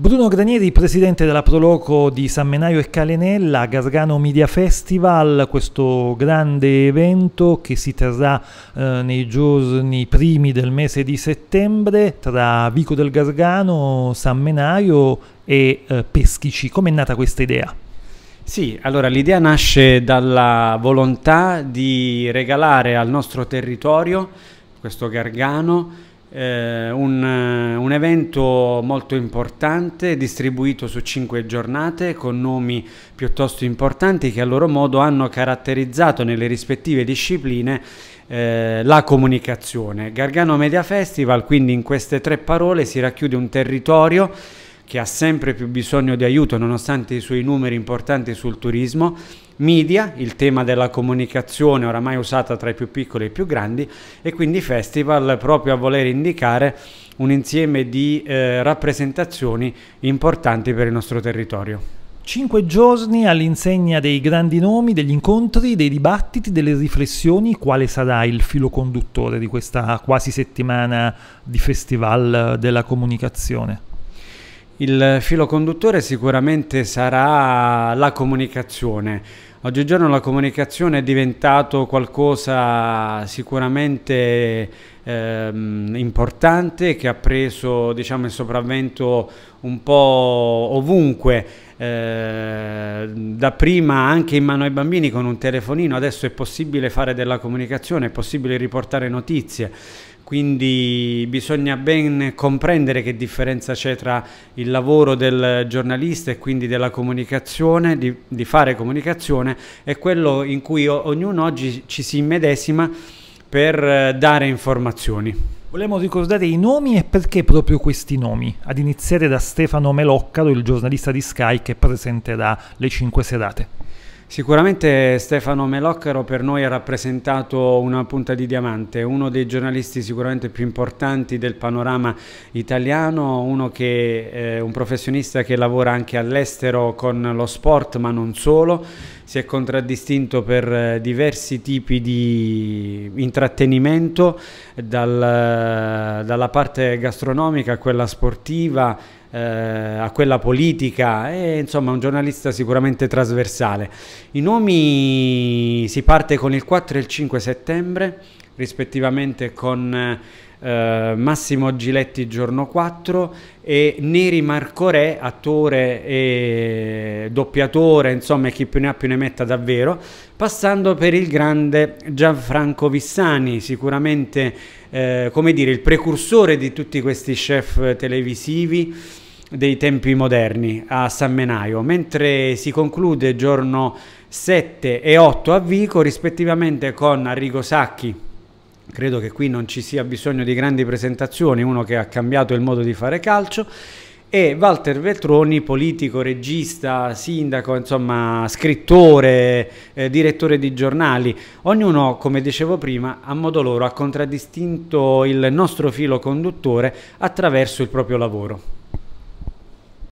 Bruno Granieri, presidente della Proloco di San Menaio e Calenella, Gargano Media Festival, questo grande evento che si terrà eh, nei giorni primi del mese di settembre tra Vico del Gargano, San Menaio e eh, Peschici. Com'è nata questa idea? Sì, allora l'idea nasce dalla volontà di regalare al nostro territorio, questo Gargano, eh, un, eh, un, evento molto importante distribuito su cinque giornate con nomi piuttosto importanti che a loro modo hanno caratterizzato nelle rispettive discipline eh, la comunicazione. Gargano Media Festival quindi in queste tre parole si racchiude un territorio che ha sempre più bisogno di aiuto nonostante i suoi numeri importanti sul turismo, media, il tema della comunicazione oramai usata tra i più piccoli e i più grandi e quindi festival proprio a voler indicare un insieme di eh, rappresentazioni importanti per il nostro territorio. Cinque giorni all'insegna dei grandi nomi, degli incontri, dei dibattiti, delle riflessioni, quale sarà il filo conduttore di questa quasi settimana di festival della comunicazione? Il filo conduttore sicuramente sarà la comunicazione. Oggigiorno la comunicazione è diventato qualcosa sicuramente ehm, importante che ha preso diciamo, il sopravvento un po' ovunque, eh, da prima anche in mano ai bambini con un telefonino, adesso è possibile fare della comunicazione, è possibile riportare notizie quindi bisogna ben comprendere che differenza c'è tra il lavoro del giornalista e quindi della comunicazione, di, di fare comunicazione, e quello in cui ognuno oggi ci si immedesima per eh, dare informazioni. Volevamo ricordare i nomi e perché proprio questi nomi, ad iniziare da Stefano Meloccaro, il giornalista di Sky che presenterà le 5 serate. Sicuramente Stefano Meloccaro per noi ha rappresentato una punta di diamante, uno dei giornalisti sicuramente più importanti del panorama italiano, uno che è eh, un professionista che lavora anche all'estero con lo sport ma non solo si è contraddistinto per eh, diversi tipi di intrattenimento, dal, eh, dalla parte gastronomica a quella sportiva, eh, a quella politica, e, insomma un giornalista sicuramente trasversale. I nomi si parte con il 4 e il 5 settembre, rispettivamente con eh, Massimo Giletti Giorno 4 e Neri Marcorè, attore e doppiatore, insomma chi più ne ha più ne metta davvero, passando per il grande Gianfranco Vissani, sicuramente eh, come dire, il precursore di tutti questi chef televisivi dei tempi moderni a San Menaio, mentre si conclude giorno 7 e 8 a Vico rispettivamente con Arrigo Sacchi Credo che qui non ci sia bisogno di grandi presentazioni, uno che ha cambiato il modo di fare calcio e Walter Veltroni, politico, regista, sindaco, insomma, scrittore, eh, direttore di giornali. Ognuno, come dicevo prima, a modo loro ha contraddistinto il nostro filo conduttore attraverso il proprio lavoro.